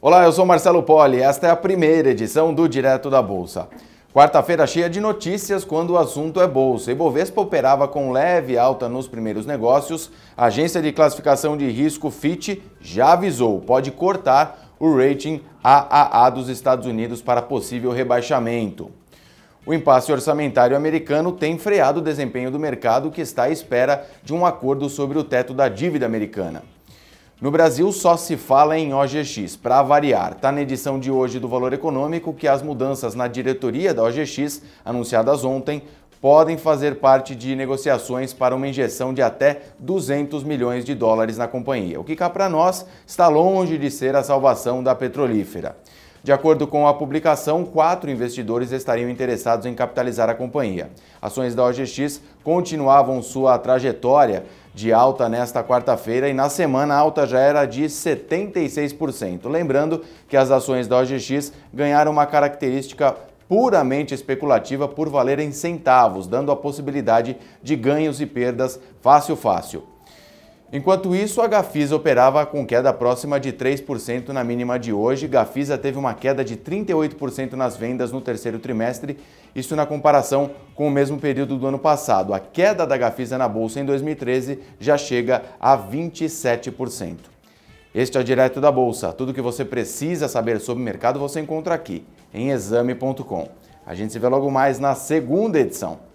Olá, eu sou Marcelo Poli. Esta é a primeira edição do Direto da Bolsa. Quarta-feira cheia de notícias quando o assunto é bolsa. Ibovespa operava com leve alta nos primeiros negócios. A agência de classificação de risco Fitch já avisou, pode cortar o rating AAA dos Estados Unidos para possível rebaixamento. O impasse orçamentário americano tem freado o desempenho do mercado que está à espera de um acordo sobre o teto da dívida americana. No Brasil só se fala em OGX. Para variar, está na edição de hoje do Valor Econômico que as mudanças na diretoria da OGX, anunciadas ontem, podem fazer parte de negociações para uma injeção de até 200 milhões de dólares na companhia, o que cá para nós está longe de ser a salvação da petrolífera. De acordo com a publicação, quatro investidores estariam interessados em capitalizar a companhia. Ações da OGX continuavam sua trajetória de alta nesta quarta-feira e na semana a alta já era de 76%. Lembrando que as ações da OGX ganharam uma característica puramente especulativa por valerem centavos, dando a possibilidade de ganhos e perdas fácil fácil. Enquanto isso, a Gafisa operava com queda próxima de 3% na mínima de hoje. Gafisa teve uma queda de 38% nas vendas no terceiro trimestre, isso na comparação com o mesmo período do ano passado. A queda da Gafisa na bolsa em 2013 já chega a 27%. Este é o Direto da Bolsa. Tudo o que você precisa saber sobre o mercado você encontra aqui, em exame.com. A gente se vê logo mais na segunda edição.